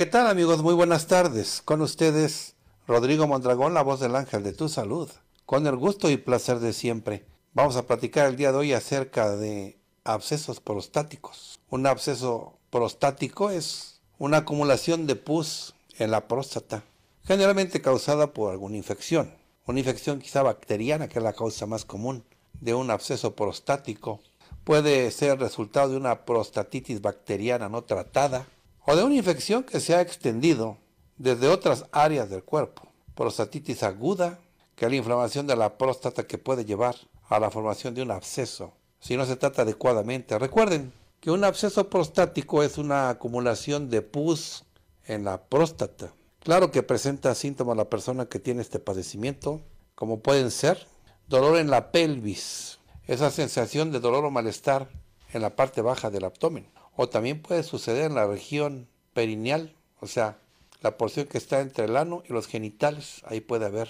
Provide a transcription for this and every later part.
¿qué tal amigos? Muy buenas tardes. Con ustedes, Rodrigo Mondragón, la voz del ángel de tu salud. Con el gusto y placer de siempre, vamos a platicar el día de hoy acerca de abscesos prostáticos. Un absceso prostático es una acumulación de pus en la próstata, generalmente causada por alguna infección. Una infección quizá bacteriana, que es la causa más común de un absceso prostático. Puede ser resultado de una prostatitis bacteriana no tratada o de una infección que se ha extendido desde otras áreas del cuerpo, prostatitis aguda, que es la inflamación de la próstata que puede llevar a la formación de un absceso si no se trata adecuadamente. Recuerden que un absceso prostático es una acumulación de pus en la próstata. Claro que presenta síntomas la persona que tiene este padecimiento, como pueden ser dolor en la pelvis, esa sensación de dolor o malestar en la parte baja del abdomen, o también puede suceder en la región perineal, o sea, la porción que está entre el ano y los genitales, ahí puede haber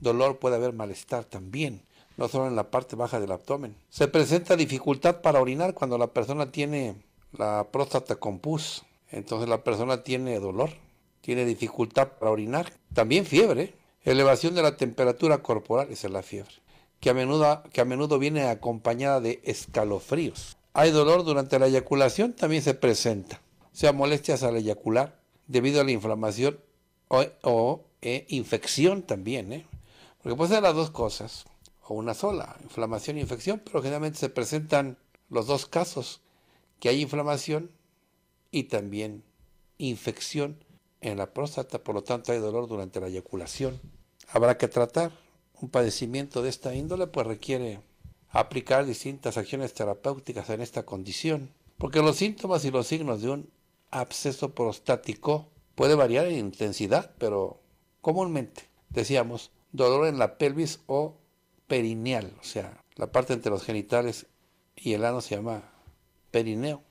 dolor, puede haber malestar también, no solo en la parte baja del abdomen. Se presenta dificultad para orinar cuando la persona tiene la próstata con entonces la persona tiene dolor, tiene dificultad para orinar, también fiebre, elevación de la temperatura corporal, esa es la fiebre, que a que a menudo viene acompañada de escalofríos. Hay dolor durante la eyaculación, también se presenta. O sea, molestias al eyacular debido a la inflamación o, e infección también. ¿eh? Porque puede ser las dos cosas, o una sola, inflamación e infección, pero generalmente se presentan los dos casos, que hay inflamación y también infección en la próstata, por lo tanto hay dolor durante la eyaculación. Habrá que tratar un padecimiento de esta índole, pues requiere aplicar distintas acciones terapéuticas en esta condición, porque los síntomas y los signos de un absceso prostático puede variar en intensidad, pero comúnmente decíamos dolor en la pelvis o perineal, o sea, la parte entre los genitales y el ano se llama perineo,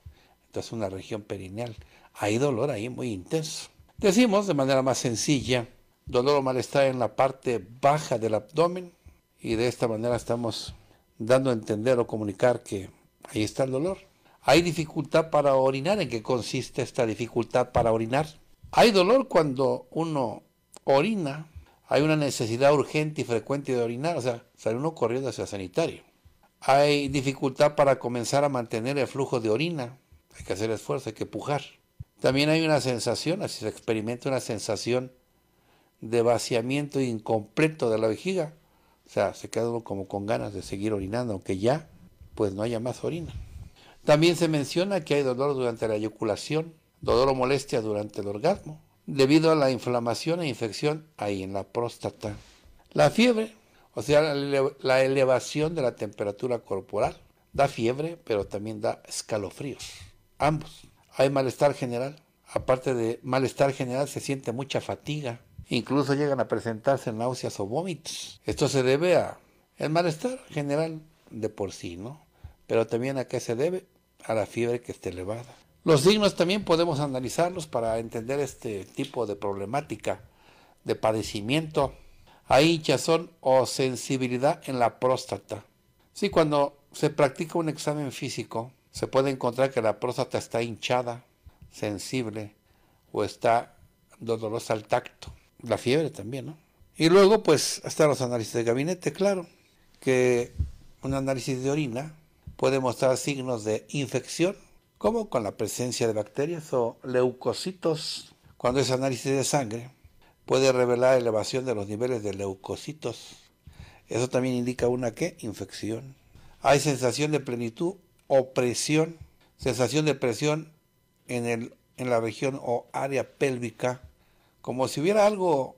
entonces una región perineal. Hay dolor ahí muy intenso. Decimos de manera más sencilla, dolor o malestar en la parte baja del abdomen y de esta manera estamos dando a entender o comunicar que ahí está el dolor. Hay dificultad para orinar. ¿En qué consiste esta dificultad para orinar? Hay dolor cuando uno orina. Hay una necesidad urgente y frecuente de orinar. O sea, sale uno corriendo hacia el sanitario. Hay dificultad para comenzar a mantener el flujo de orina. Hay que hacer esfuerzo, hay que pujar. También hay una sensación, así se experimenta una sensación de vaciamiento incompleto de la vejiga o sea, se queda como con ganas de seguir orinando, aunque ya pues no haya más orina. También se menciona que hay dolor durante la eyaculación, dolor o molestia durante el orgasmo, debido a la inflamación e infección ahí en la próstata. La fiebre, o sea, la elevación de la temperatura corporal, da fiebre, pero también da escalofríos. Ambos. Hay malestar general. Aparte de malestar general, se siente mucha fatiga, Incluso llegan a presentarse náuseas o vómitos. Esto se debe a el malestar general de por sí, ¿no? Pero también a qué se debe a la fiebre que esté elevada. Los signos también podemos analizarlos para entender este tipo de problemática de padecimiento. Hay hinchazón o sensibilidad en la próstata. Sí, cuando se practica un examen físico, se puede encontrar que la próstata está hinchada, sensible o está dolorosa al tacto la fiebre también, ¿no? Y luego, pues, están los análisis de gabinete, claro, que un análisis de orina puede mostrar signos de infección, como con la presencia de bacterias o leucocitos. Cuando es análisis de sangre, puede revelar elevación de los niveles de leucocitos. Eso también indica una que infección. Hay sensación de plenitud o presión, sensación de presión en, en la región o área pélvica como si hubiera algo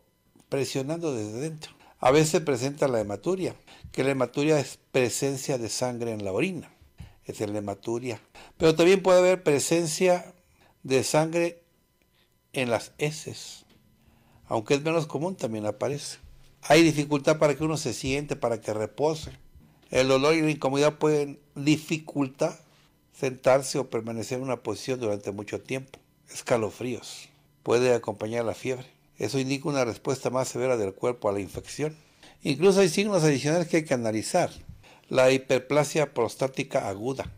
presionando desde dentro. A veces presenta la hematuria, que la hematuria es presencia de sangre en la orina, es la hematuria. Pero también puede haber presencia de sangre en las heces, aunque es menos común también aparece. Hay dificultad para que uno se siente, para que repose. El dolor y la incomodidad pueden dificultar sentarse o permanecer en una posición durante mucho tiempo. Escalofríos puede acompañar la fiebre. Eso indica una respuesta más severa del cuerpo a la infección. Incluso hay signos adicionales que hay que analizar. La hiperplasia prostática aguda.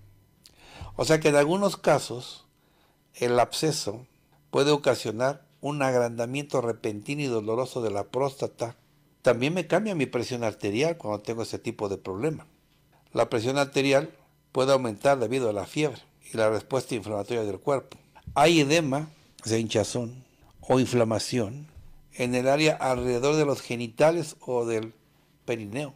O sea que en algunos casos el absceso puede ocasionar un agrandamiento repentino y doloroso de la próstata. También me cambia mi presión arterial cuando tengo ese tipo de problema. La presión arterial puede aumentar debido a la fiebre y la respuesta inflamatoria del cuerpo. Hay edema sea hinchazón o inflamación en el área alrededor de los genitales o del perineo.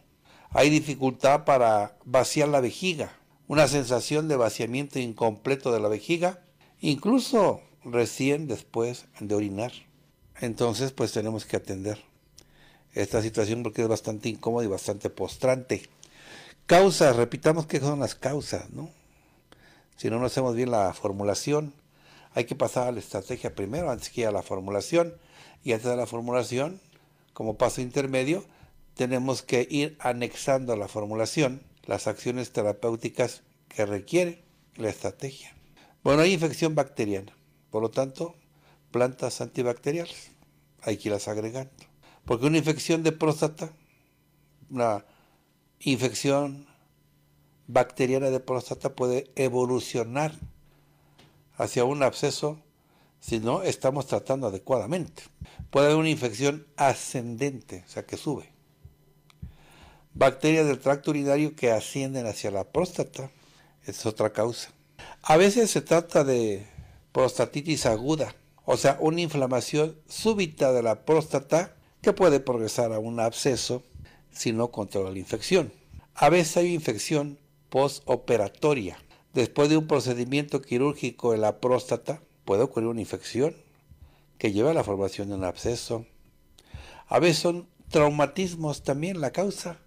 Hay dificultad para vaciar la vejiga, una sensación de vaciamiento incompleto de la vejiga, incluso recién después de orinar. Entonces, pues tenemos que atender esta situación porque es bastante incómoda y bastante postrante. Causas, repitamos qué son las causas, ¿no? Si no, no hacemos bien la formulación. Hay que pasar a la estrategia primero antes que a la formulación. Y antes de la formulación, como paso intermedio, tenemos que ir anexando a la formulación las acciones terapéuticas que requiere la estrategia. Bueno, hay infección bacteriana, por lo tanto, plantas antibacteriales, hay que irlas agregando. Porque una infección de próstata, una infección bacteriana de próstata puede evolucionar hacia un absceso si no estamos tratando adecuadamente. Puede haber una infección ascendente, o sea que sube. Bacterias del tracto urinario que ascienden hacia la próstata, es otra causa. A veces se trata de prostatitis aguda, o sea, una inflamación súbita de la próstata que puede progresar a un absceso si no controla la infección. A veces hay infección postoperatoria, Después de un procedimiento quirúrgico en la próstata puede ocurrir una infección que lleva a la formación de un absceso. A veces son traumatismos también la causa.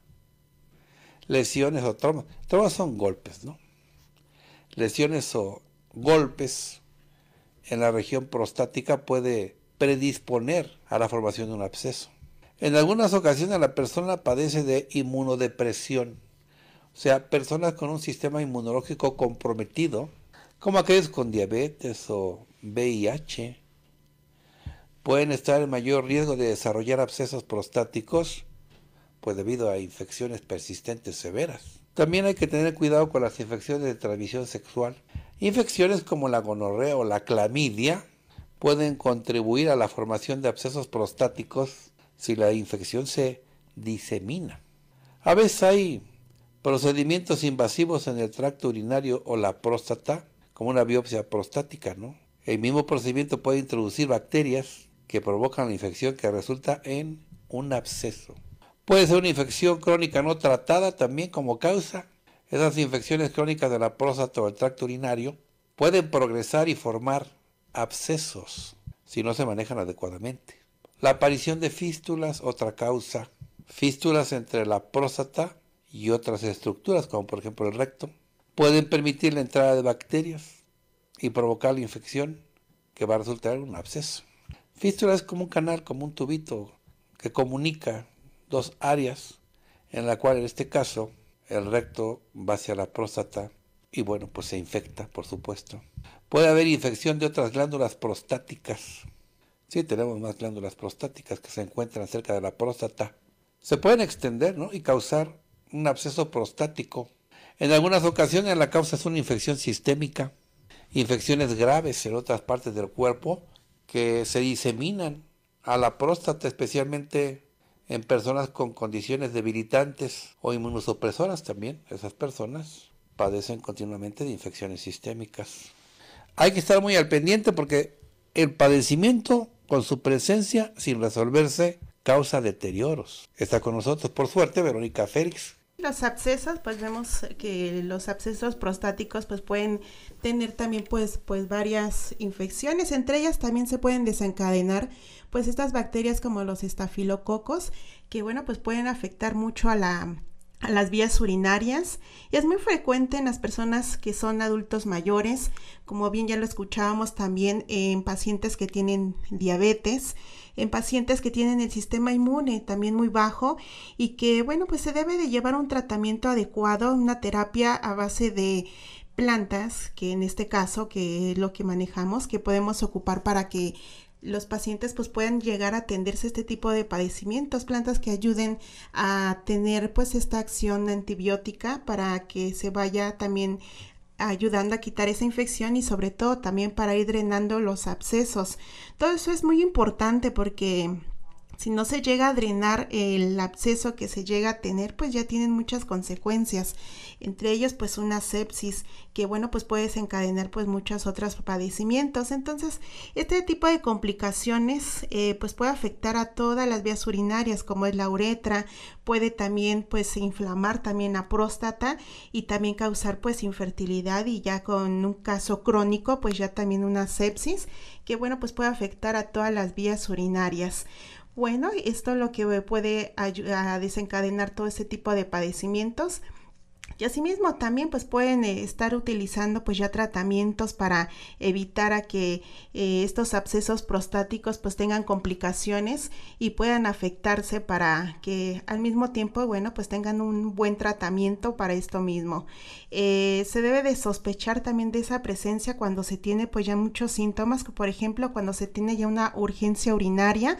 Lesiones o traumas. Traumas son golpes, ¿no? Lesiones o golpes en la región prostática puede predisponer a la formación de un absceso. En algunas ocasiones la persona padece de inmunodepresión o sea, personas con un sistema inmunológico comprometido, como aquellos con diabetes o VIH, pueden estar en mayor riesgo de desarrollar abscesos prostáticos, pues debido a infecciones persistentes severas. También hay que tener cuidado con las infecciones de transmisión sexual. Infecciones como la gonorrea o la clamidia pueden contribuir a la formación de abscesos prostáticos si la infección se disemina. A veces hay Procedimientos invasivos en el tracto urinario o la próstata, como una biopsia prostática, ¿no? El mismo procedimiento puede introducir bacterias que provocan la infección que resulta en un absceso. Puede ser una infección crónica no tratada también como causa. Esas infecciones crónicas de la próstata o el tracto urinario pueden progresar y formar abscesos si no se manejan adecuadamente. La aparición de fístulas, otra causa. Fístulas entre la próstata y otras estructuras, como por ejemplo el recto, pueden permitir la entrada de bacterias y provocar la infección que va a resultar en un absceso. Fístula es como un canal, como un tubito que comunica dos áreas, en la cual en este caso el recto va hacia la próstata y bueno, pues se infecta, por supuesto. Puede haber infección de otras glándulas prostáticas. Sí, tenemos más glándulas prostáticas que se encuentran cerca de la próstata. Se pueden extender ¿no? y causar un absceso prostático. En algunas ocasiones la causa es una infección sistémica, infecciones graves en otras partes del cuerpo que se diseminan a la próstata, especialmente en personas con condiciones debilitantes o inmunosupresoras también. Esas personas padecen continuamente de infecciones sistémicas. Hay que estar muy al pendiente porque el padecimiento con su presencia sin resolverse causa deterioros. Está con nosotros, por suerte, Verónica Félix, los abscesos, pues vemos que los abscesos prostáticos pues pueden tener también pues, pues varias infecciones, entre ellas también se pueden desencadenar pues estas bacterias como los estafilococos que bueno pues pueden afectar mucho a la a las vías urinarias y es muy frecuente en las personas que son adultos mayores, como bien ya lo escuchábamos también en pacientes que tienen diabetes, en pacientes que tienen el sistema inmune también muy bajo y que bueno pues se debe de llevar un tratamiento adecuado, una terapia a base de plantas, que en este caso que es lo que manejamos, que podemos ocupar para que los pacientes pues puedan llegar a atenderse este tipo de padecimientos, plantas que ayuden a tener pues esta acción antibiótica para que se vaya también ayudando a quitar esa infección y sobre todo también para ir drenando los abscesos. Todo eso es muy importante porque si no se llega a drenar el absceso que se llega a tener, pues ya tienen muchas consecuencias, entre ellas pues una sepsis que bueno pues puede desencadenar pues muchos otros padecimientos. Entonces este tipo de complicaciones eh, pues puede afectar a todas las vías urinarias como es la uretra, puede también pues inflamar también la próstata y también causar pues infertilidad y ya con un caso crónico pues ya también una sepsis que bueno pues puede afectar a todas las vías urinarias. Bueno, esto es lo que puede ayudar a desencadenar todo ese tipo de padecimientos. Y asimismo también pues pueden eh, estar utilizando pues ya tratamientos para evitar a que eh, estos abscesos prostáticos pues tengan complicaciones y puedan afectarse para que al mismo tiempo bueno pues tengan un buen tratamiento para esto mismo. Eh, se debe de sospechar también de esa presencia cuando se tiene pues ya muchos síntomas, por ejemplo cuando se tiene ya una urgencia urinaria,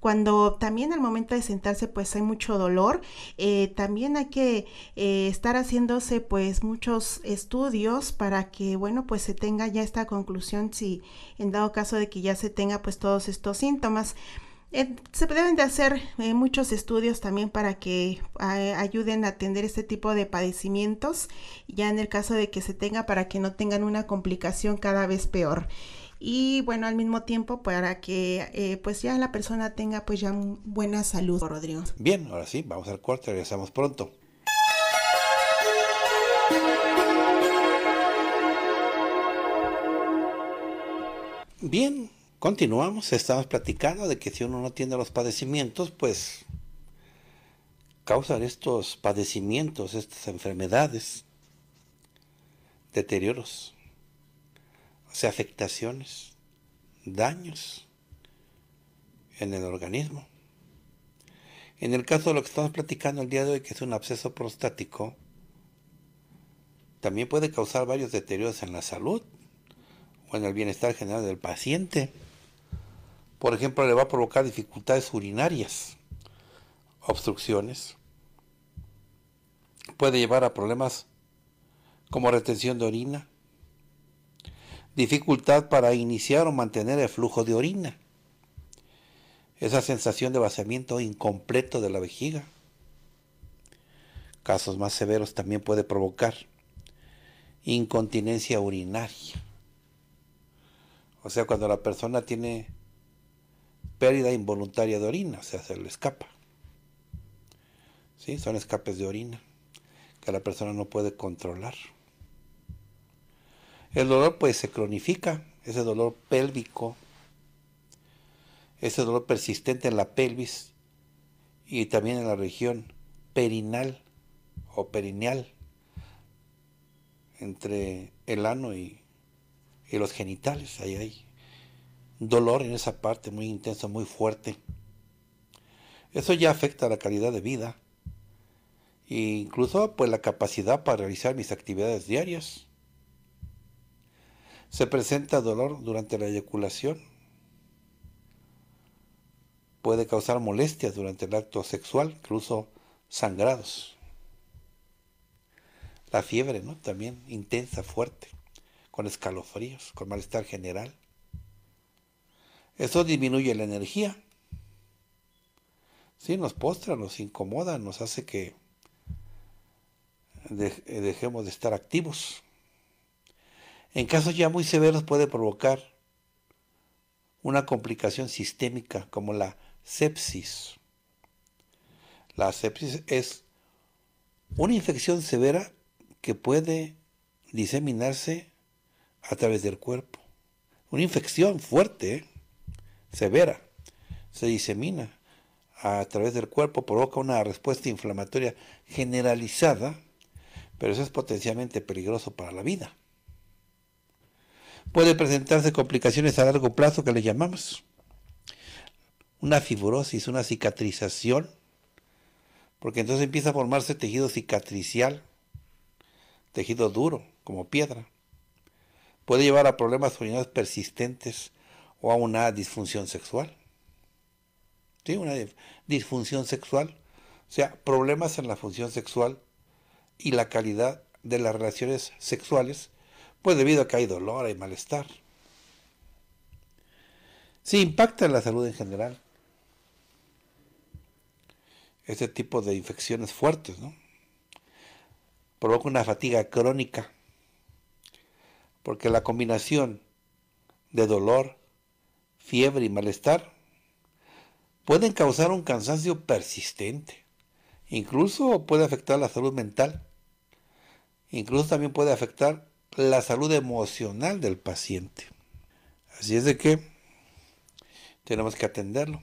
cuando también al momento de sentarse pues hay mucho dolor, también hay que estar estar haciéndose pues muchos estudios para que bueno pues se tenga ya esta conclusión si en dado caso de que ya se tenga pues todos estos síntomas. Eh, se deben de hacer eh, muchos estudios también para que eh, ayuden a atender este tipo de padecimientos, ya en el caso de que se tenga, para que no tengan una complicación cada vez peor. Y bueno, al mismo tiempo para que pues ya la persona tenga pues ya buena salud, Rodrigo. Bien, ahora sí, vamos al corte, regresamos pronto. Bien, continuamos. Estamos platicando de que si uno no tiene los padecimientos, pues causan estos padecimientos, estas enfermedades, deterioros, o sea, afectaciones, daños en el organismo. En el caso de lo que estamos platicando el día de hoy, que es un absceso prostático, también puede causar varios deterioros en la salud bueno, el bienestar general del paciente. Por ejemplo, le va a provocar dificultades urinarias, obstrucciones. Puede llevar a problemas como retención de orina, dificultad para iniciar o mantener el flujo de orina, esa sensación de vaciamiento incompleto de la vejiga. Casos más severos también puede provocar incontinencia urinaria o sea, cuando la persona tiene pérdida involuntaria de orina, o sea, se le escapa. ¿Sí? Son escapes de orina que la persona no puede controlar. El dolor pues se cronifica, ese dolor pélvico, ese dolor persistente en la pelvis y también en la región perinal o perineal entre el ano y y los genitales, ahí hay dolor en esa parte muy intenso, muy fuerte. Eso ya afecta la calidad de vida e incluso pues la capacidad para realizar mis actividades diarias. Se presenta dolor durante la eyaculación. Puede causar molestias durante el acto sexual, incluso sangrados. La fiebre, ¿no? También intensa, fuerte con escalofríos, con malestar general. Eso disminuye la energía. Sí, nos postra, nos incomoda, nos hace que eh, dejemos de estar activos. En casos ya muy severos puede provocar una complicación sistémica como la sepsis. La sepsis es una infección severa que puede diseminarse a través del cuerpo. Una infección fuerte, ¿eh? severa, se disemina a través del cuerpo, provoca una respuesta inflamatoria generalizada, pero eso es potencialmente peligroso para la vida. Puede presentarse complicaciones a largo plazo que le llamamos una fibrosis, una cicatrización, porque entonces empieza a formarse tejido cicatricial, tejido duro, como piedra puede llevar a problemas urinarios persistentes o a una disfunción sexual. ¿Sí? Una disfunción sexual. O sea, problemas en la función sexual y la calidad de las relaciones sexuales, pues debido a que hay dolor, hay malestar. Sí, impacta en la salud en general. Este tipo de infecciones fuertes, ¿no? Provoca una fatiga crónica porque la combinación de dolor, fiebre y malestar pueden causar un cansancio persistente. Incluso puede afectar la salud mental. Incluso también puede afectar la salud emocional del paciente. Así es de que tenemos que atenderlo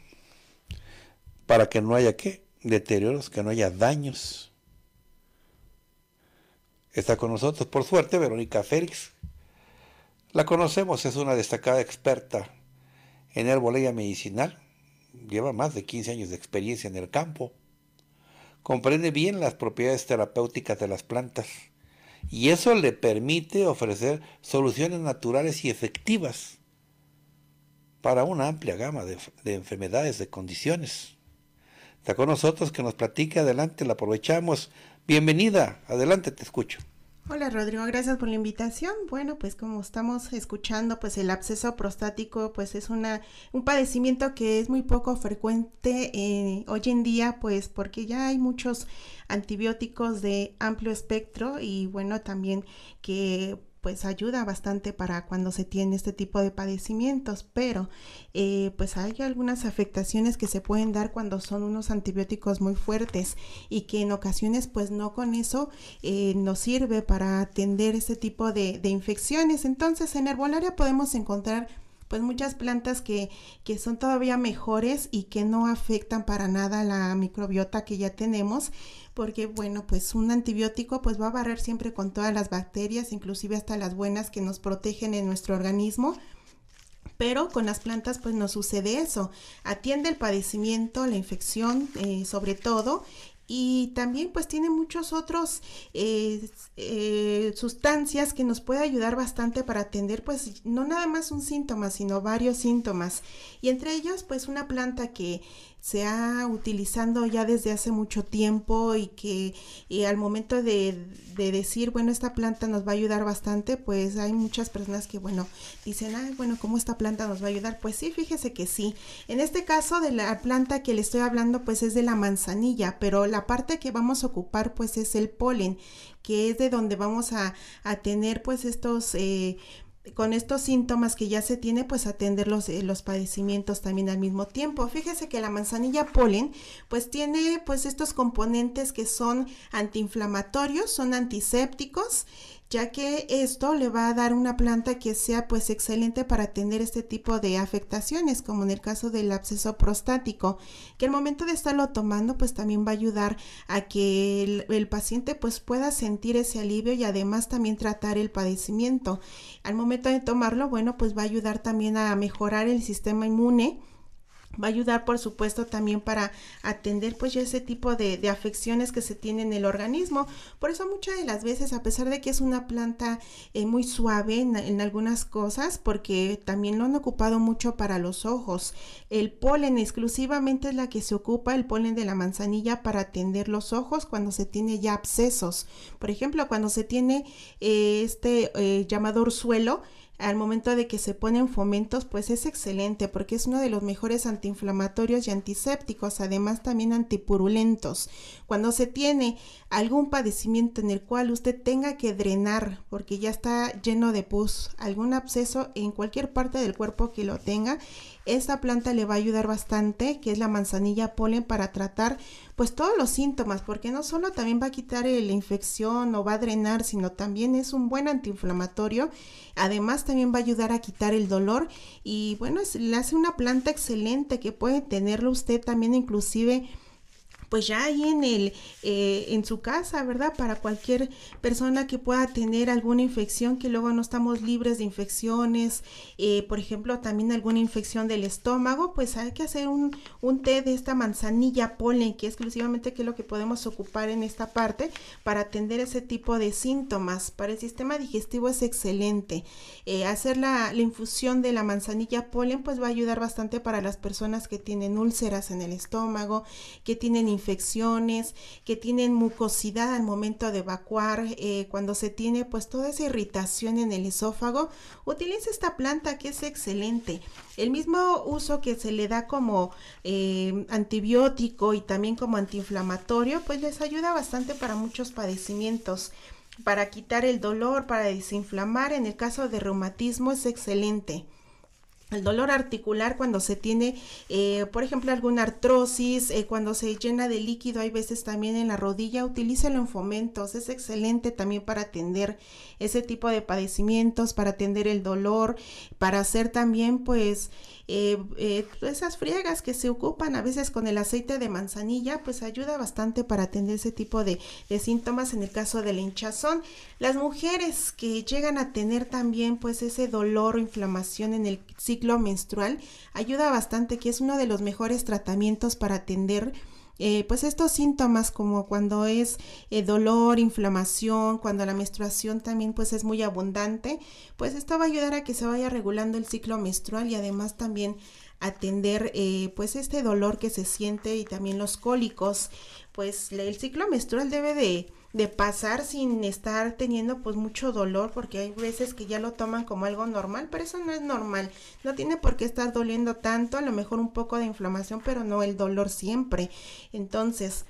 para que no haya ¿qué? deterioros, que no haya daños. Está con nosotros, por suerte, Verónica Félix, la conocemos, es una destacada experta en herbolea medicinal, lleva más de 15 años de experiencia en el campo, comprende bien las propiedades terapéuticas de las plantas y eso le permite ofrecer soluciones naturales y efectivas para una amplia gama de, de enfermedades, de condiciones. Está con nosotros que nos platique, adelante, la aprovechamos. Bienvenida, adelante, te escucho. Hola Rodrigo, gracias por la invitación. Bueno, pues como estamos escuchando, pues el absceso prostático pues es una, un padecimiento que es muy poco frecuente eh, hoy en día, pues porque ya hay muchos antibióticos de amplio espectro y bueno, también que pues ayuda bastante para cuando se tiene este tipo de padecimientos, pero eh, pues hay algunas afectaciones que se pueden dar cuando son unos antibióticos muy fuertes y que en ocasiones pues no con eso eh, nos sirve para atender este tipo de, infecciones. Entonces en herbolaria podemos encontrar pues muchas plantas que, que, son todavía mejores y que no afectan para nada la microbiota que ya tenemos porque bueno, pues un antibiótico pues va a barrer siempre con todas las bacterias, inclusive hasta las buenas que nos protegen en nuestro organismo. Pero con las plantas pues no sucede eso. Atiende el padecimiento, la infección eh, sobre todo y también pues tiene muchos otros eh, eh, sustancias que nos puede ayudar bastante para atender pues no nada más un síntoma sino varios síntomas y entre ellos pues una planta que se ha utilizando ya desde hace mucho tiempo y que al momento de, decir, bueno, esta planta nos va a ayudar bastante, pues hay muchas personas que, bueno, dicen, ah bueno, ¿cómo esta planta nos va a ayudar? Pues sí, fíjese que sí. En este caso de la planta que le estoy hablando, pues es de la manzanilla, pero la parte que vamos a ocupar, pues es el polen, que es de donde vamos a, tener, pues, estos... Eh, con estos síntomas que ya se tiene, pues atender los, eh, los, padecimientos también al mismo tiempo. Fíjese que la manzanilla polen, pues tiene pues estos componentes que son antiinflamatorios, son antisépticos ya que esto le va a dar una planta que sea pues excelente para atender este tipo de afectaciones, como en el caso del absceso prostático, que al momento de estarlo tomando pues también va a ayudar a que el, paciente pues pueda sentir ese alivio y además también tratar el padecimiento. Al momento de tomarlo, bueno, pues va a ayudar también a mejorar el sistema inmune va a ayudar por supuesto también para atender pues ya ese tipo de, afecciones que se tiene en el organismo por eso muchas de las veces a pesar de que es una planta eh, muy suave en, algunas cosas porque también lo han ocupado mucho para los ojos el polen exclusivamente es la que se ocupa el polen de la manzanilla para atender los ojos cuando se tiene ya abscesos por ejemplo cuando se tiene eh, este eh, llamador suelo al momento de que se ponen fomentos, pues es excelente porque es uno de los mejores antiinflamatorios y antisépticos, además también antipurulentos. Cuando se tiene algún padecimiento en el cual usted tenga que drenar porque ya está lleno de pus, algún absceso en cualquier parte del cuerpo que lo tenga, esta planta le va a ayudar bastante, que es la manzanilla polen, para tratar pues todos los síntomas, porque no solo también va a quitar eh, la infección o va a drenar, sino también es un buen antiinflamatorio. Además también va a ayudar a quitar el dolor y bueno, es, le hace una planta excelente que puede tenerlo usted también inclusive pues ya ahí en el eh, en su casa, ¿verdad? Para cualquier persona que pueda tener alguna infección, que luego no estamos libres de infecciones, eh, por ejemplo, también alguna infección del estómago, pues hay que hacer un, té de esta manzanilla polen, que exclusivamente que es lo que podemos ocupar en esta parte para atender ese tipo de síntomas. Para el sistema digestivo es excelente. Eh, hacer la, la infusión de la manzanilla polen, pues va a ayudar bastante para las personas que tienen úlceras en el estómago, que tienen infecciones infecciones, que tienen mucosidad al momento de evacuar, eh, cuando se tiene pues toda esa irritación en el esófago, utilice esta planta que es excelente. El mismo uso que se le da como eh, antibiótico y también como antiinflamatorio, pues les ayuda bastante para muchos padecimientos para quitar el dolor, para desinflamar. En el caso de reumatismo es excelente. El dolor articular cuando se tiene, eh, por ejemplo, alguna artrosis, eh, cuando se llena de líquido, hay veces también en la rodilla, utilícelo en fomentos, es excelente también para atender ese tipo de padecimientos, para atender el dolor, para hacer también pues eh, eh, esas friegas que se ocupan a veces con el aceite de manzanilla, pues ayuda bastante para atender ese tipo de, síntomas en el caso del hinchazón. Las mujeres que llegan a tener también pues ese dolor o inflamación en el ciclo menstrual, ayuda bastante, que es uno de los mejores tratamientos para atender eh, pues estos síntomas como cuando es eh, dolor, inflamación, cuando la menstruación también pues es muy abundante, pues esto va a ayudar a que se vaya regulando el ciclo menstrual y además también atender eh, pues este dolor que se siente y también los cólicos, pues el ciclo menstrual debe de de pasar sin estar teniendo pues mucho dolor porque hay veces que ya lo toman como algo normal, pero eso no es normal. No tiene por qué estar doliendo tanto, a lo mejor un poco de inflamación, pero no el dolor siempre. Entonces,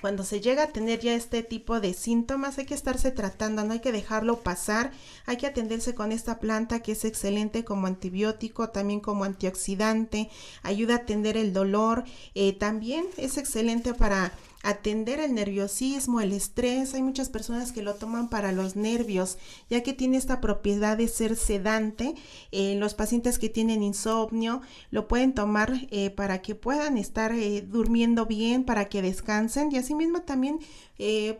cuando se llega a tener ya este tipo de síntomas hay que estarse tratando, no hay que dejarlo pasar, hay que atenderse con esta planta que es excelente como antibiótico, también como antioxidante, ayuda a atender el dolor, eh, también es excelente para atender el nerviosismo, el estrés. Hay muchas personas que lo toman para los nervios, ya que tiene esta propiedad de ser sedante. Eh, los pacientes que tienen insomnio lo pueden tomar eh, para que puedan estar eh, durmiendo bien, para que descansen. Y asimismo también,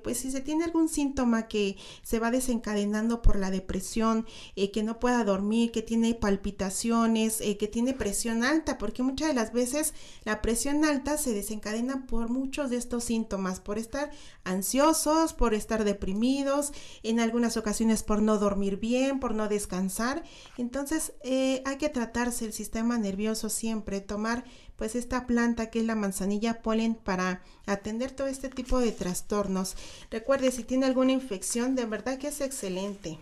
pues si se tiene algún síntoma que se va desencadenando por la depresión, que no pueda dormir, que tiene palpitaciones, que tiene presión alta, porque muchas de las veces la presión alta se desencadena por muchos de estos síntomas síntomas, por estar ansiosos, por estar deprimidos, en algunas ocasiones por no dormir bien, por no descansar. Entonces eh, hay que tratarse el sistema nervioso siempre, tomar pues esta planta que es la manzanilla polen para atender todo este tipo de trastornos. Recuerde, si tiene alguna infección, de verdad que es excelente.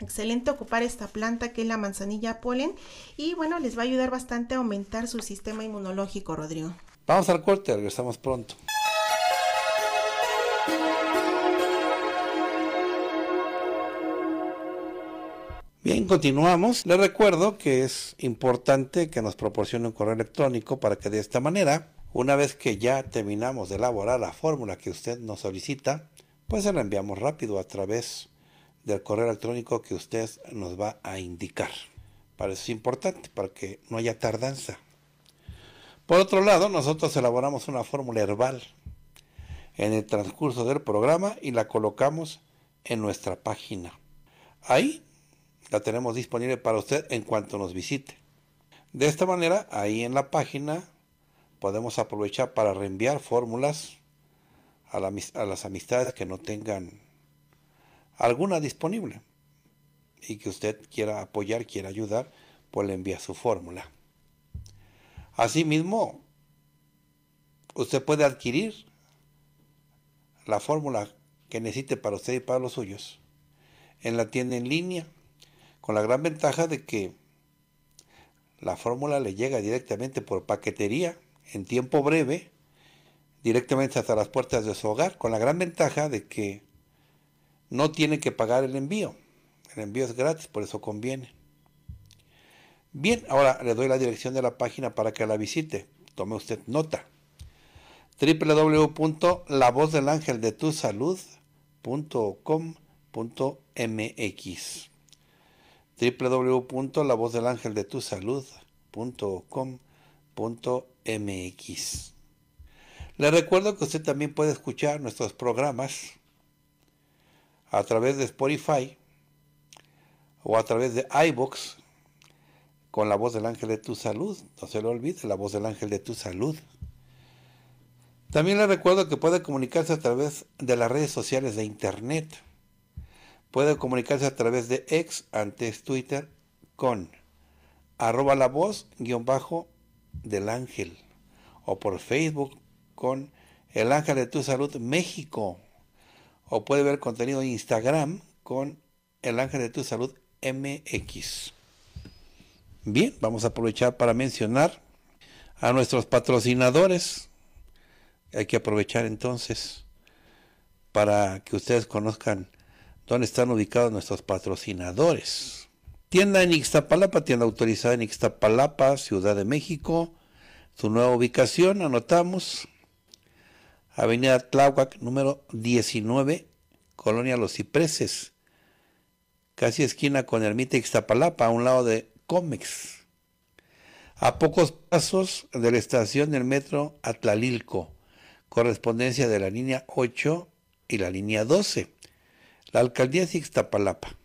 Excelente ocupar esta planta que es la manzanilla polen y bueno, les va a ayudar bastante a aumentar su sistema inmunológico, Rodrigo. Vamos al corte, regresamos pronto. Bien, continuamos. Le recuerdo que es importante que nos proporcione un correo electrónico para que de esta manera, una vez que ya terminamos de elaborar la fórmula que usted nos solicita, pues se la enviamos rápido a través del correo electrónico que usted nos va a indicar. Para eso es importante, para que no haya tardanza. Por otro lado, nosotros elaboramos una fórmula herbal en el transcurso del programa y la colocamos en nuestra página. Ahí la tenemos disponible para usted en cuanto nos visite. De esta manera, ahí en la página podemos aprovechar para reenviar fórmulas a, las amistades que no tengan alguna disponible y que usted quiera apoyar, quiera ayudar, pues le envía su fórmula. Asimismo, usted puede adquirir la fórmula que necesite para usted y para los suyos en la tienda en línea con la gran ventaja de que la fórmula le llega directamente por paquetería en tiempo breve, directamente hasta las puertas de su hogar, con la gran ventaja de que no tiene que pagar el envío. El envío es gratis, por eso conviene. Bien, ahora le doy la dirección de la página para que la visite. Tome usted nota. mx www.lavozdelangeldetusalud.com.mx. Le recuerdo que usted también puede escuchar nuestros programas a través de Spotify o a través de iBox con la voz del ángel de tu salud. No se lo olvide, la voz del ángel de tu salud. También le recuerdo que puede comunicarse a través de las redes sociales de Internet puede comunicarse a través de ex, antes Twitter, con arroba la voz guión bajo del ángel o por Facebook con el ángel de tu salud México o puede ver contenido en Instagram con el ángel de tu salud MX. Bien, vamos a aprovechar para mencionar a nuestros patrocinadores. Hay que aprovechar entonces para que ustedes conozcan ¿Dónde están ubicados nuestros patrocinadores. Tienda en Ixtapalapa, tienda autorizada en Ixtapalapa, Ciudad de México. Su nueva ubicación, anotamos, Avenida Tláhuac, número 19, Colonia Los Cipreses, casi esquina con Ermita Ixtapalapa, a un lado de Comex. A pocos pasos de la estación del metro Atlalilco, correspondencia de la línea 8 y la línea 12. La alcaldía de Ixtapalapa.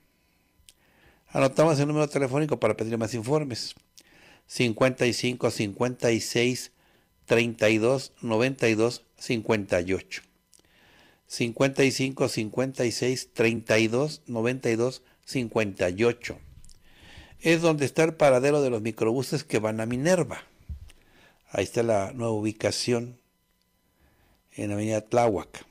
Anotamos el número telefónico para pedir más informes. 55 56 32 92 58. 55 56 32 92 58. Es donde está el paradero de los microbuses que van a Minerva. Ahí está la nueva ubicación en Avenida Tláhuac.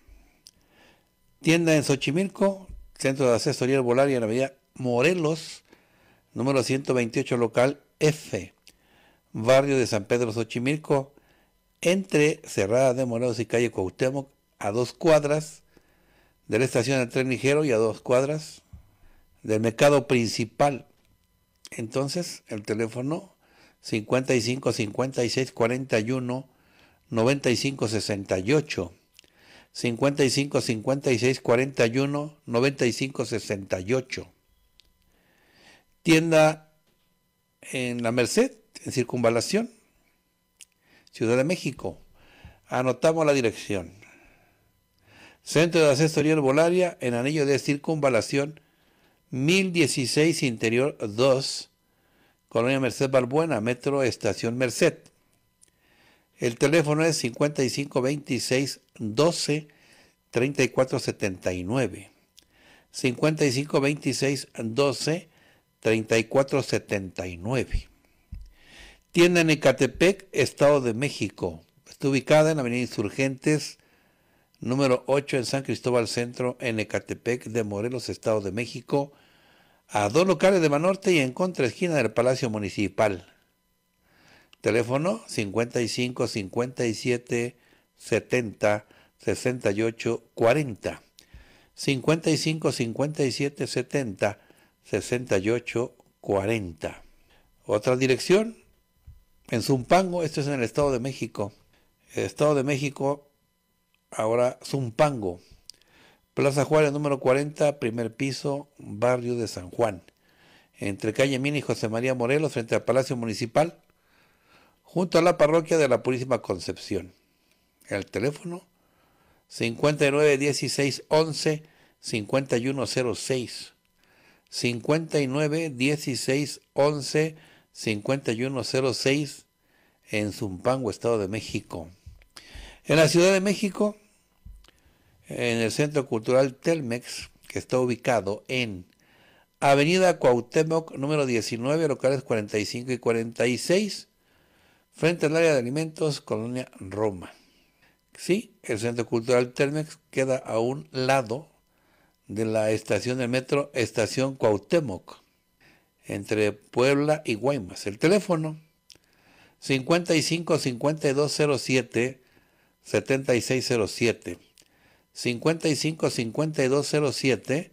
Tienda en Xochimilco, Centro de Asesoría Herbolaria en la Avenida Morelos, número 128, local F, barrio de San Pedro Xochimilco, entre Cerrada de Morelos y calle Cuauhtémoc, a dos cuadras de la estación del tren ligero y a dos cuadras del mercado principal. Entonces, el teléfono 55 56 41 95 68. 55 56 41 95 68. Tienda en la Merced, en Circunvalación, Ciudad de México. Anotamos la dirección. Centro de Asesoría Herbolaria en Anillo de Circunvalación 1016 Interior 2, Colonia Merced Balbuena, Metro Estación Merced. El teléfono es 5526 12 3479. 5526 12 3479. Tienda en Ecatepec, Estado de México. Está ubicada en Avenida Insurgentes, número 8 en San Cristóbal Centro, en Ecatepec de Morelos, Estado de México, a dos locales de Manorte y en contra esquina del Palacio Municipal. Teléfono 55 57 70 68 40. 55 57 70 68 40. Otra dirección, en Zumpango, esto es en el Estado de México. Estado de México, ahora Zumpango. Plaza Juárez número 40, primer piso, barrio de San Juan. Entre calle Mini y José María Morelos, frente al Palacio Municipal, junto a la parroquia de la Purísima Concepción. El teléfono 591611 5106. 591611 5106 en Zumpango, Estado de México. En la Ciudad de México, en el Centro Cultural Telmex, que está ubicado en Avenida Cuauhtémoc, número 19, locales 45 y 46, frente al área de alimentos, Colonia Roma. Sí, el Centro Cultural Telmex queda a un lado de la estación del metro Estación Cuauhtémoc, entre Puebla y Guaymas. El teléfono 55 5207 7607 55 5207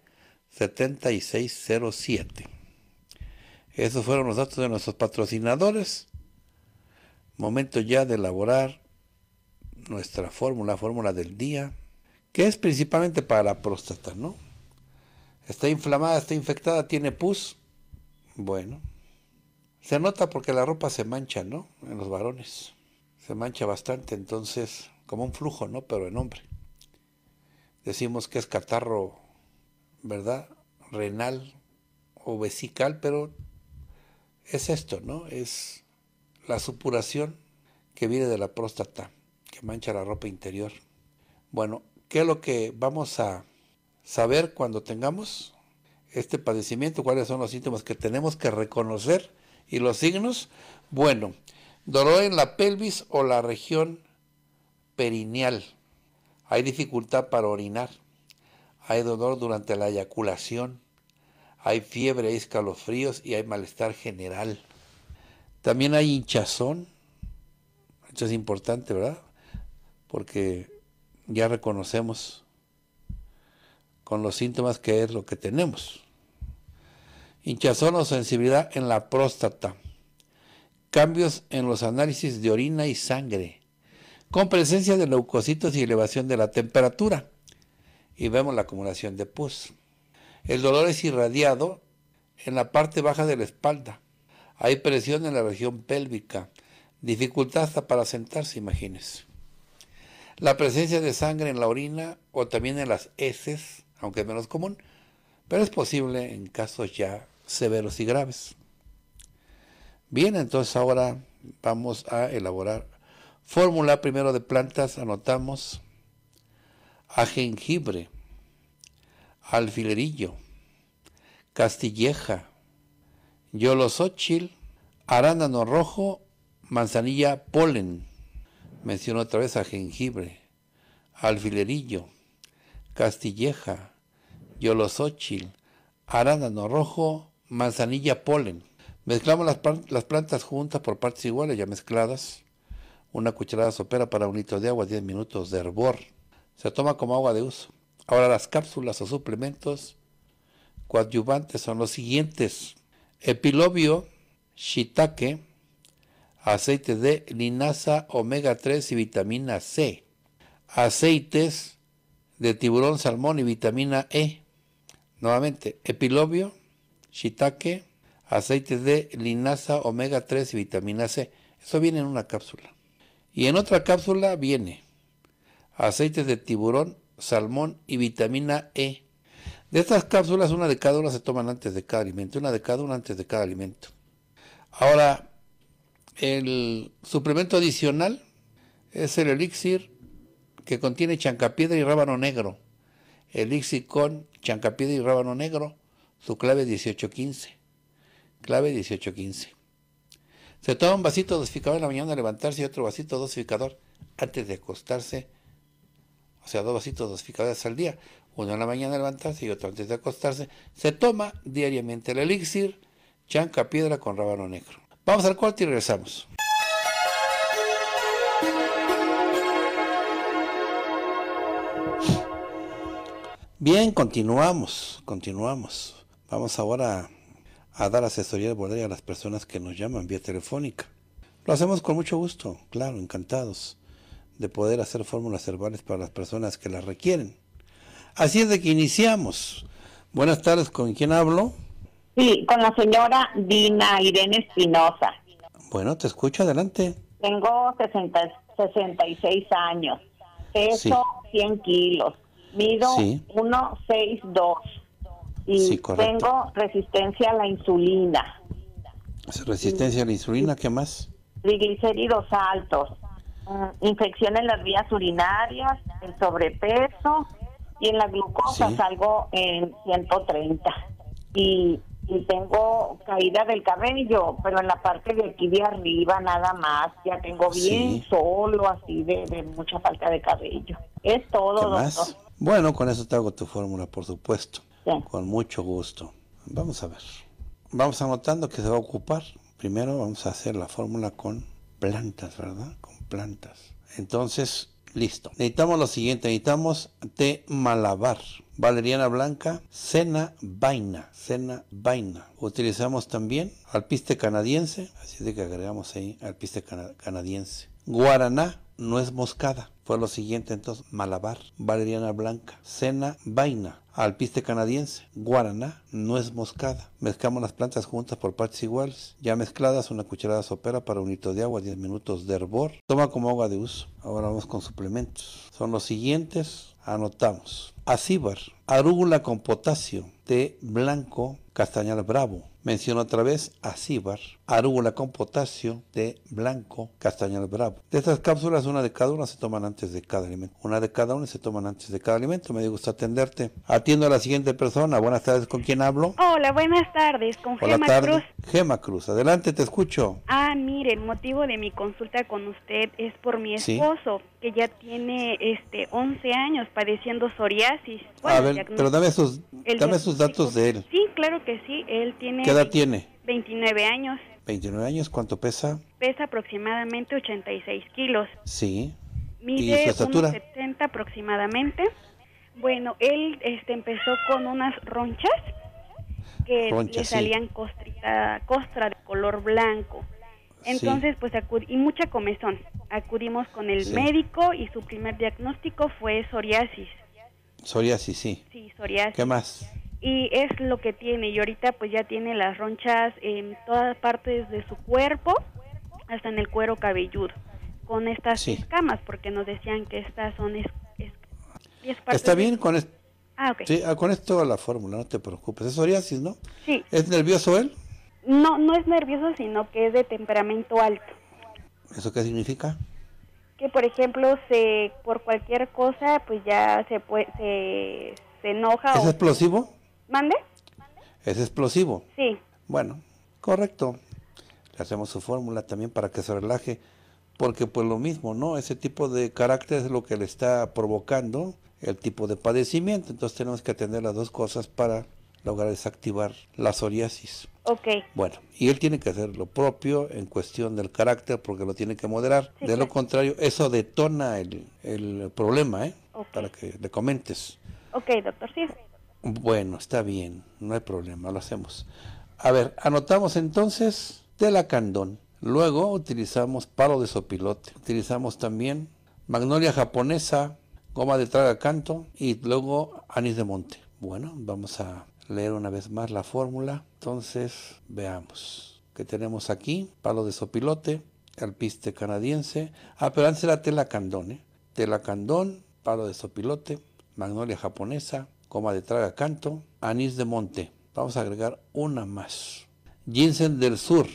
7607. Esos fueron los datos de nuestros patrocinadores. Momento ya de elaborar nuestra fórmula, fórmula del día, que es principalmente para la próstata, ¿no? Está inflamada, está infectada, tiene pus. Bueno, se nota porque la ropa se mancha, ¿no? En los varones. Se mancha bastante, entonces, como un flujo, ¿no? Pero en hombre. Decimos que es catarro, ¿verdad? Renal o vesical, pero es esto, ¿no? Es la supuración que viene de la próstata, que mancha la ropa interior. Bueno, ¿qué es lo que vamos a saber cuando tengamos este padecimiento? ¿Cuáles son los síntomas que tenemos que reconocer? ¿Y los signos? Bueno, dolor en la pelvis o la región perineal. Hay dificultad para orinar. Hay dolor durante la eyaculación. Hay fiebre, hay escalofríos y hay malestar general. También hay hinchazón, esto es importante, ¿verdad? Porque ya reconocemos con los síntomas que es lo que tenemos. Hinchazón o sensibilidad en la próstata. Cambios en los análisis de orina y sangre. Con presencia de leucocitos y elevación de la temperatura. Y vemos la acumulación de pus. El dolor es irradiado en la parte baja de la espalda hay presión en la región pélvica, dificultad hasta para sentarse, imagínense. La presencia de sangre en la orina o también en las heces, aunque es menos común, pero es posible en casos ya severos y graves. Bien, entonces ahora vamos a elaborar fórmula primero de plantas, anotamos a jengibre, alfilerillo, castilleja, Yolosóchil, arándano rojo, manzanilla polen. Menciono otra vez a jengibre, alfilerillo, castilleja, yolosóchil, arándano rojo, manzanilla polen. Mezclamos las, las, plantas juntas por partes iguales, ya mezcladas. Una cucharada sopera para un litro de agua, 10 minutos de hervor. Se toma como agua de uso. Ahora las cápsulas o suplementos coadyuvantes son los siguientes. Epilobio, shiitake, aceite de linaza, omega 3 y vitamina C. Aceites de tiburón, salmón y vitamina E. Nuevamente, epilobio, shiitake, aceite de linaza, omega 3 y vitamina C. Eso viene en una cápsula. Y en otra cápsula viene aceites de tiburón, salmón y vitamina E. De estas cápsulas, una de cada una se toman antes de cada alimento, una de cada una antes de cada alimento. Ahora, el suplemento adicional es el elixir que contiene chancapiedra y rábano negro. Elixir con chancapiedra y rábano negro, su clave 1815. Clave 1815. Se toma un vasito dosificador en la mañana al levantarse y otro vasito dosificador antes de acostarse. O sea, dos vasitos dosificadores al día. Una en la mañana levantarse y otra antes de acostarse, se toma diariamente el elixir chanca piedra con rábano negro. Vamos al cuarto y regresamos. Bien, continuamos, continuamos. Vamos ahora a, dar asesoría de bodega a las personas que nos llaman vía telefónica. Lo hacemos con mucho gusto, claro, encantados de poder hacer fórmulas herbales para las personas que las requieren. Así es de que iniciamos. Buenas tardes, ¿con quién hablo? Sí, con la señora Dina Irene Espinosa. Bueno, te escucho, adelante. Tengo 66 años, peso 100 kilos, mido 1,62 y tengo resistencia a la insulina. Resistencia a la insulina, ¿qué más? Triglicéridos altos, mm, infección en las vías urinarias, el sobrepeso y en la glucosa salgo en 130 y, tengo caída del cabello, pero en la parte de aquí de arriba nada más, ya tengo bien solo así de, mucha falta de cabello. Es todo, Bueno, con eso te hago tu fórmula, por supuesto. Con mucho gusto. Vamos a ver. Vamos anotando que se va a ocupar. Primero vamos a hacer la fórmula con plantas, ¿verdad? Con plantas. Entonces, Listo. Necesitamos lo siguiente, necesitamos té malabar, valeriana blanca, cena vaina, cena vaina. Utilizamos también alpiste canadiense, así de que agregamos ahí alpiste canadiense. Guaraná, no es moscada. Fue lo siguiente entonces, malabar, valeriana blanca, cena vaina. Alpiste canadiense, guaraná, es moscada. Mezclamos las plantas juntas por partes iguales. Ya mezcladas, una cucharada sopera para un litro de agua, 10 minutos de hervor. Toma como agua de uso. Ahora vamos con suplementos. Son los siguientes. Anotamos. Acíbar, arúgula con potasio, té blanco, castañal bravo, Menciono otra vez acíbar, arúgula con potasio, de blanco, castañal bravo. De estas cápsulas, una de cada una se toman antes de cada alimento. Una de cada una se toman antes de cada alimento. Me dio atenderte. Atiendo a la siguiente persona. Buenas tardes, ¿con quién hablo? Hola, buenas tardes, con Hola, Gema Cruz. Gema Cruz, adelante, te escucho. Ah, mire, el motivo de mi consulta con usted es por mi esposo, que ya tiene este 11 años padeciendo psoriasis. a ver, pero dame sus, dame sus datos de él. Sí, claro que sí, él tiene ¿Qué edad tiene? 29 años. 29 años, ¿cuánto pesa? Pesa aproximadamente 86 kilos. Sí. Mide ¿Y su estatura? 70 aproximadamente. Bueno, él este, empezó con unas ronchas que le salían costra de color blanco. Entonces, pues acudí y mucha comezón. Acudimos con el médico y su primer diagnóstico fue psoriasis. Psoriasis, sí. Sí, psoriasis. ¿Qué más? y es lo que tiene y ahorita pues ya tiene las ronchas en todas partes de su cuerpo hasta en el cuero cabelludo con estas escamas porque nos decían que estas son es, está bien con esto ah, okay. sí, ah, con esto la fórmula no te preocupes es psoriasis no sí es nervioso él no no es nervioso sino que es de temperamento alto eso qué significa que por ejemplo se por cualquier cosa pues ya se puede se, se enoja. ¿Es explosivo? ¿Mande? Es explosivo. Sí. Bueno, correcto. Le hacemos su fórmula también para que se relaje, porque pues lo mismo, ¿no? Ese tipo de carácter es lo que le está provocando el tipo de padecimiento. Entonces tenemos que atender las dos cosas para lograr desactivar la psoriasis. Ok. Bueno, y él tiene que hacer lo propio en cuestión del carácter porque lo tiene que moderar. de lo contrario, eso detona el, problema, ¿eh? Para que le comentes. Ok, doctor, sí. Bueno, está bien, no hay problema, lo hacemos. A ver, anotamos entonces telacandón. Luego utilizamos palo de sopilote. Utilizamos también magnolia japonesa, goma de traga canto y luego anís de monte. Bueno, vamos a leer una vez más la fórmula. Entonces, veamos. ¿qué tenemos aquí? Palo de sopilote, alpiste canadiense. Ah, pero antes era telacandón, ¿eh? Telacandón, palo de sopilote, magnolia japonesa, coma de traga canto, anís de monte. Vamos a agregar una más. Ginseng del sur.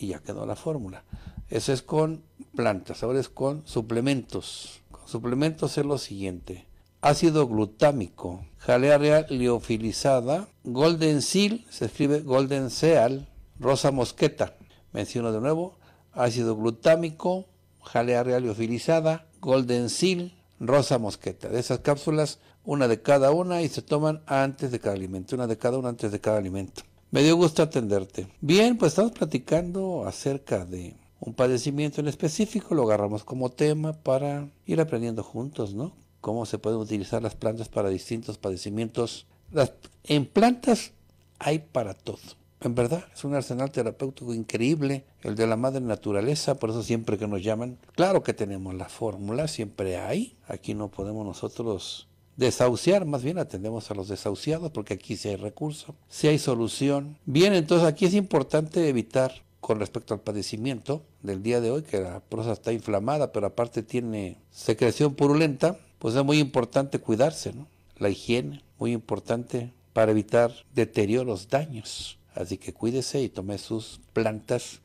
Y ya quedó la fórmula. Eso es con plantas, ahora es con suplementos. Con suplementos es lo siguiente. Ácido glutámico, jalea real liofilizada, golden seal, se escribe golden seal, rosa mosqueta. Menciono de nuevo, ácido glutámico, jalea real liofilizada, golden seal, rosa mosqueta. De esas cápsulas una de cada una y se toman antes de cada alimento, una de cada una antes de cada alimento. Me dio gusto atenderte. Bien, pues estamos platicando acerca de un padecimiento en específico, lo agarramos como tema para ir aprendiendo juntos, ¿no? Cómo se pueden utilizar las plantas para distintos padecimientos. Las, en plantas hay para todo. En verdad, es un arsenal terapéutico increíble, el de la madre naturaleza, por eso siempre que nos llaman, claro que tenemos la fórmula, siempre hay. Aquí no podemos nosotros desahuciar, más bien atendemos a los desahuciados porque aquí sí hay recurso, sí hay solución. Bien, entonces aquí es importante evitar con respecto al padecimiento del día de hoy, que la prosa está inflamada, pero aparte tiene secreción purulenta, pues es muy importante cuidarse, ¿no? La higiene, muy importante para evitar deterioros, daños. Así que cuídese y tome sus plantas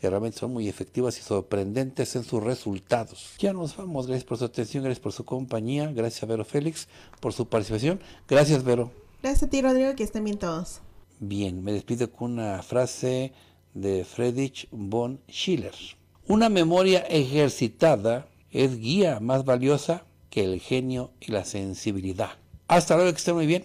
que realmente son muy efectivas y sorprendentes en sus resultados. Ya nos vamos, gracias por su atención, gracias por su compañía, gracias Vero Félix por su participación. Gracias, Vero. Gracias a ti, Rodrigo, que estén bien todos. Bien, me despido con una frase de Friedrich von Schiller. Una memoria ejercitada es guía más valiosa que el genio y la sensibilidad. Hasta luego, que estén muy bien.